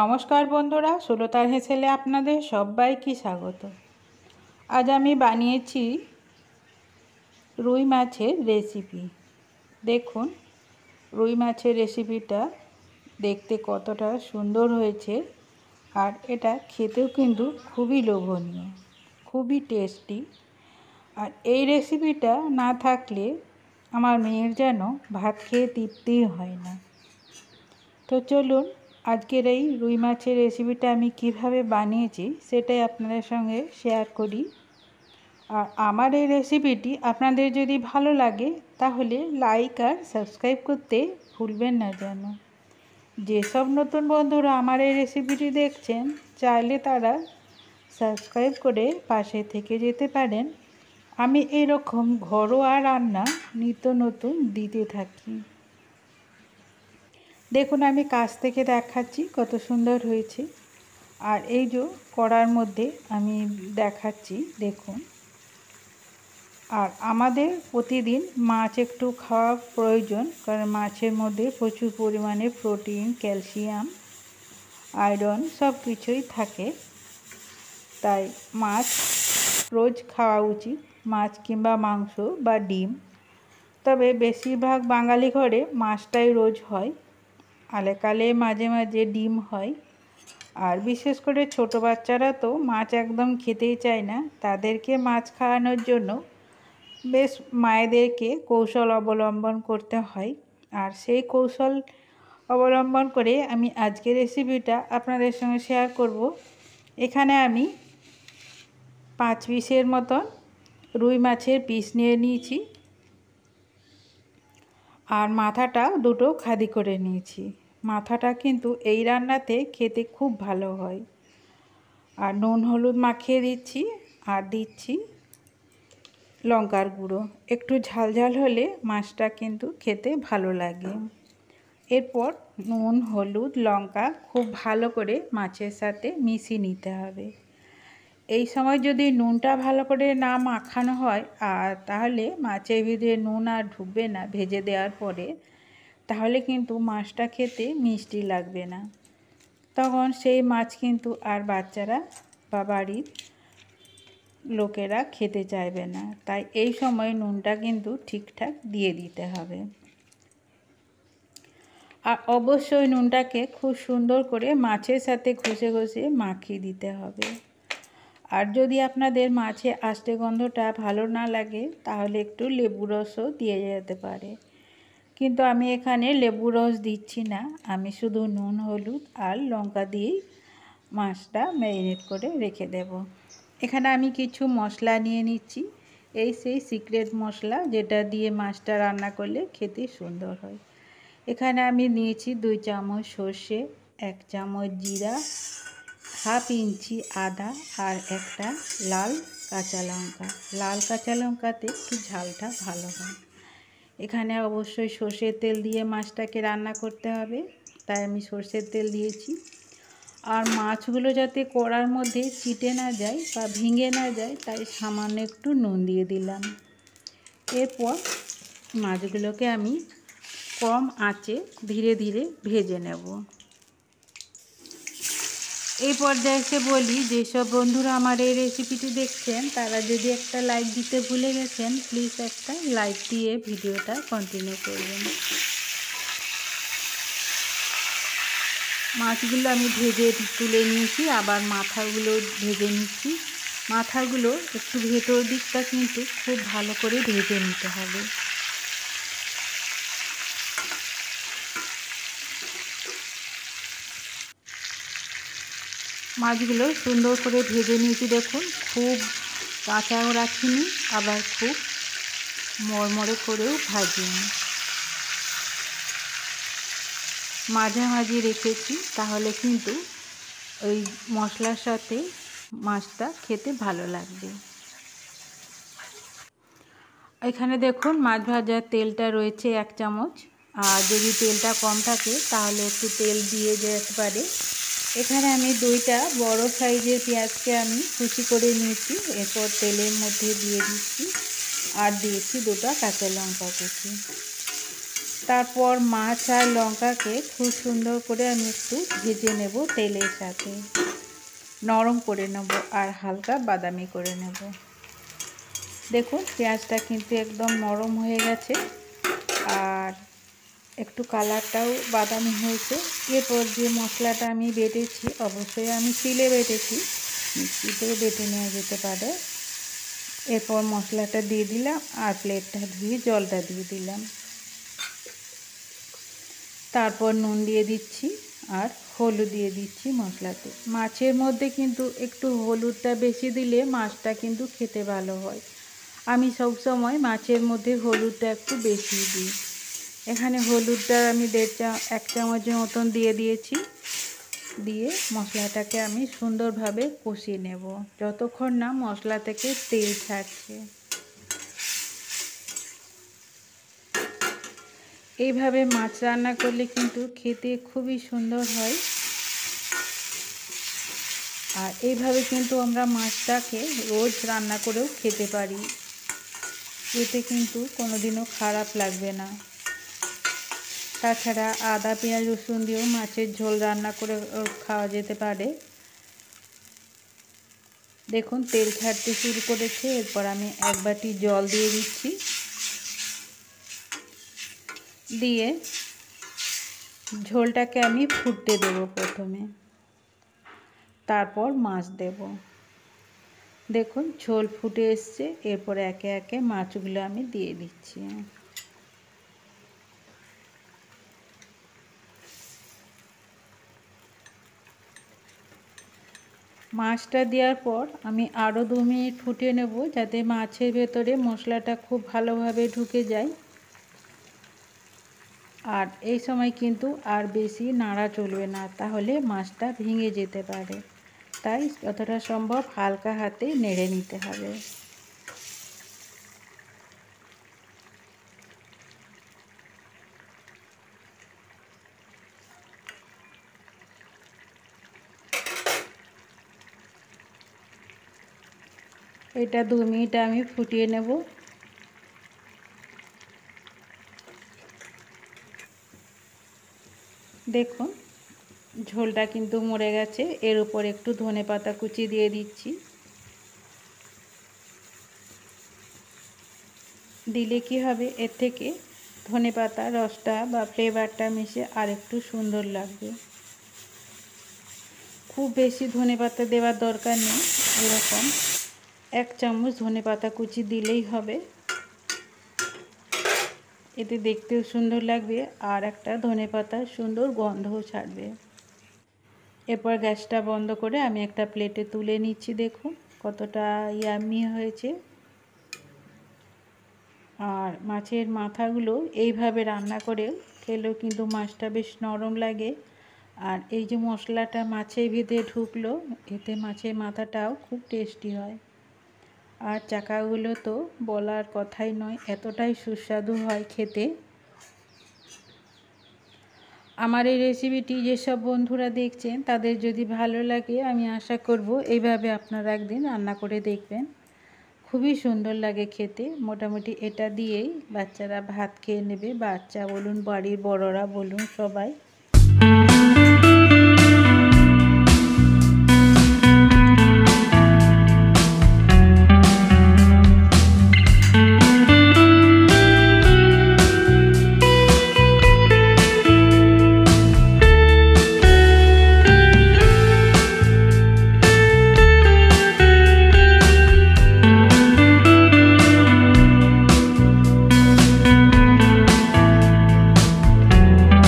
নমস্কার বন্ধুরা সুলতার হেসেলে আপনাদের সবাইকে স্বাগত আজ আমি বানিয়েছি রুই মাছের রেসিপি দেখুন রুই মাছের রেসিপিটা দেখতে কতটা সুন্দর হয়েছে আর এটা খেতেও কিন্তু খুবই লোভনীয় খুবই টেস্টি আর এই রেসিপিটা না থাকলে আমার মেয়ের যেন ভাত খেয়ে তৃপ্তিই হয় না তো চলুন আজকের এই রুই মাছের রেসিপিটা আমি কিভাবে বানিয়েছি সেটাই আপনাদের সঙ্গে শেয়ার করি আর আমার এই রেসিপিটি আপনাদের যদি ভালো লাগে তাহলে লাইক আর সাবস্ক্রাইব করতে ভুলবেন না যেন যেসব নতুন বন্ধুরা আমার এই রেসিপিটি দেখছেন চাইলে তারা সাবস্ক্রাইব করে পাশে থেকে যেতে পারেন আমি এরকম ঘরোয়া রান্না নিত্য নতুন দিতে থাকি দেখুন আমি কাছ থেকে দেখাচ্ছি কত সুন্দর হয়েছে আর এই যে কড়ার মধ্যে আমি দেখাচ্ছি দেখুন আর আমাদের প্রতিদিন মাছ একটু খাওয়া প্রয়োজন কারণ মাছের মধ্যে প্রচুর পরিমাণে প্রোটিন ক্যালসিয়াম আয়রন সব কিছুই থাকে তাই মাছ রোজ খাওয়া উচিত মাছ কিংবা মাংস বা ডিম তবে বেশিরভাগ বাঙালি ঘরে মাছটাই রোজ হয় আলেকালে মাঝে মাঝে ডিম হয় আর বিশেষ করে ছোট বাচ্চারা তো মাছ একদম খেতেই চায় না তাদেরকে মাছ খাওয়ানোর জন্য বেশ মায়েদেরকে কৌশল অবলম্বন করতে হয় আর সেই কৌশল অবলম্বন করে আমি আজকের রেসিপিটা আপনাদের সঙ্গে শেয়ার করব এখানে আমি পাঁচ পিসের মতন রুই মাছের পিস নিয়ে নিয়েছি আর মাথাটা দুটো খাদি করে নিয়েছি মাথাটা কিন্তু এই রান্নাতে খেতে খুব ভালো হয় আর নুন হলুদ মাখিয়ে দিচ্ছি আর দিচ্ছি লঙ্কার গুঁড়ো একটু ঝাল ঝাল হলে মাছটা কিন্তু খেতে ভালো লাগে এরপর নুন হলুদ লঙ্কা খুব ভালো করে মাছের সাথে মিশিয়ে নিতে হবে এই সময় যদি নুনটা ভালো করে না মাখানো হয় আর তাহলে মাছের ভিতরে নুন আর ঢুকবে না ভেজে দেওয়ার পরে তাহলে কিন্তু মাছটা খেতে মিষ্টি লাগবে না তখন সেই মাছ কিন্তু আর বাচ্চারা বা বাড়ির লোকেরা খেতে চাইবে না তাই এই সময় নুনটা কিন্তু ঠিকঠাক দিয়ে দিতে হবে আর অবশ্যই নুনটাকে খুব সুন্দর করে মাছের সাথে ঘষে ঘষে মাখিয়ে দিতে হবে আর যদি আপনাদের মাছে আষ্টে গন্ধটা ভালো না লাগে তাহলে একটু লেবু রসও দিয়ে যেতে পারে কিন্তু আমি এখানে লেবু রস দিচ্ছি না আমি শুধু নুন হলুদ আর লঙ্কা দিয়েই মাছটা ম্যারিনেট করে রেখে দেব এখানে আমি কিছু মশলা নিয়ে নিচ্ছি এই সেই সিক্রেট মশলা যেটা দিয়ে মাছটা রান্না করলে খেতে সুন্দর হয় এখানে আমি নিয়েছি দুই চামচ সর্ষে এক চামচ জিরা হাফ ইঞ্চি আদা আর একটা লাল কাঁচা লঙ্কা লাল কাঁচা লঙ্কাতে একটু ঝালটা ভালো হয় এখানে অবশ্যই সর্ষের তেল দিয়ে মাছটাকে রান্না করতে হবে তাই আমি সর্ষের তেল দিয়েছি আর মাছগুলো যাতে কড়ার মধ্যে চিটে না যায় বা ভেঙে না যায় তাই সামান্য একটু নুন দিয়ে দিলাম এরপর মাছগুলোকে আমি কম আঁচে ধীরে ধীরে ভেজে নেব এই পর্যায়ে এসে বলি যেসব বন্ধুরা আমার এই রেসিপিটি দেখছেন তারা যদি একটা লাইক দিতে ভুলে গেছেন প্লিজ একটা লাইক দিয়ে ভিডিওটা কন্টিনিউ করবেন মাছগুলো আমি ভেজে তুলে নিয়েছি আবার মাথাগুলো ভেজে নিচ্ছি মাথাগুলো একটু ভেতর দিকটা কিন্তু খুব ভালো করে ভেজে নিতে হবে মাছগুলো সুন্দর করে ভেজে নিয়েছি দেখুন খুব কাঁচাও রাখিনি আবার খুব মরমরে করেও ভাজিনি মাঝামাঝি রেখেছি তাহলে কিন্তু ওই মশলার সাথে মাছটা খেতে ভালো লাগবে এখানে দেখুন মাছ ভাজার তেলটা রয়েছে এক চামচ আর যদি তেলটা কম থাকে তাহলে একটু তেল দিয়ে যেতে পারে এখানে আমি দুইটা বড় সাইজের পেঁয়াজকে আমি কুচি করে নিয়েছি এরপর তেলের মধ্যে দিয়ে দিচ্ছি আর দিয়েছি দুটো কাঁচা লঙ্কা কুচি তারপর মাছ আর লঙ্কাকে খুব সুন্দর করে আমি একটু ভেজে নেব তেলের সাথে নরম করে নেব আর হালকা বাদামি করে নেব দেখুন পেঁয়াজটা কিন্তু একদম নরম হয়ে গেছে একটু কালারটাও বাদামি হয়েছে এরপর যে মশলাটা আমি বেটেছি অবশ্যই আমি শিলে বেটেছি মিক্সিতেও বেটে নেওয়া যেতে পারে এরপর মশলাটা দিয়ে দিলাম আর প্লেটটা ধুয়ে জলটা দিয়ে দিলাম তারপর নুন দিয়ে দিচ্ছি আর হলুদ দিয়ে দিচ্ছি মশলাতে মাছের মধ্যে কিন্তু একটু হলুদটা বেশি দিলে মাছটা কিন্তু খেতে ভালো হয় আমি সব সময় মাছের মধ্যে হলুদটা একটু বেশি দিই এখানে হলুদটা আমি দেড় চা এক চামচের মতন দিয়ে দিয়েছি দিয়ে মশলাটাকে আমি সুন্দরভাবে কষিয়ে নেব যতক্ষণ না মশলা থেকে তেল ছাড়ছে এইভাবে মাছ রান্না করলে কিন্তু খেতে খুবই সুন্দর হয় আর এইভাবে কিন্তু আমরা মাছটাকে রোজ রান্না করেও খেতে পারি এতে কিন্তু কোনোদিনও খারাপ লাগবে না তাছাড়া আদা পেঁয়াজ রসুন দিয়েও মাছের ঝোল রান্না করে খাওয়া যেতে পারে দেখুন তেল ছাড়তে শুরু করেছে এরপর আমি এক বাটি জল দিয়ে দিচ্ছি দিয়ে ঝোলটাকে আমি ফুটতে দেব প্রথমে তারপর মাছ দেব দেখুন ঝোল ফুটে এসছে এরপর একে একে মাছগুলো আমি দিয়ে দিচ্ছি মাছটা দেওয়ার পর আমি আরও দু মিনিট ফুটিয়ে নেব যাতে মাছের ভেতরে মশলাটা খুব ভালোভাবে ঢুকে যায় আর এই সময় কিন্তু আর বেশি নাড়া চলবে না তাহলে মাছটা ভেঙে যেতে পারে তাই যতটা সম্ভব হালকা হাতে নেড়ে নিতে হবে এটা দু মিনিট আমি ফুটিয়ে নেব দেখুন ঝোলটা কিন্তু মরে গেছে এর উপর একটু ধনে পাতা কুচি দিয়ে দিচ্ছি দিলে কি হবে এর থেকে ধনে পাতা রসটা বা ফ্লেভারটা মিশে আর একটু সুন্দর লাগবে খুব বেশি ধনে পাতা দেওয়ার দরকার নেই এরকম এক চামচ ধনে পাতা কুচি দিলেই হবে এতে দেখতেও সুন্দর লাগবে আর একটা ধনে পাতা সুন্দর গন্ধও ছাড়বে এরপর গ্যাসটা বন্ধ করে আমি একটা প্লেটে তুলে নিচ্ছি দেখুন কতটা ইয়ামি হয়েছে আর মাছের মাথাগুলো এইভাবে রান্না করে খেলেও কিন্তু মাছটা বেশ নরম লাগে আর এই যে মশলাটা মাছের ভিতরে ঢুকলো এতে মাছের মাথাটাও খুব টেস্টি হয় আর চাকাগুলো তো বলার কথাই নয় এতটাই সুস্বাদু হয় খেতে আমার এই রেসিপিটি যেসব বন্ধুরা দেখছেন তাদের যদি ভালো লাগে আমি আশা করব এইভাবে আপনারা একদিন রান্না করে দেখবেন খুবই সুন্দর লাগে খেতে মোটামুটি এটা দিয়েই বাচ্চারা ভাত খেয়ে নেবে বাচ্চা বলুন বাড়ির বড়রা বলুন সবাই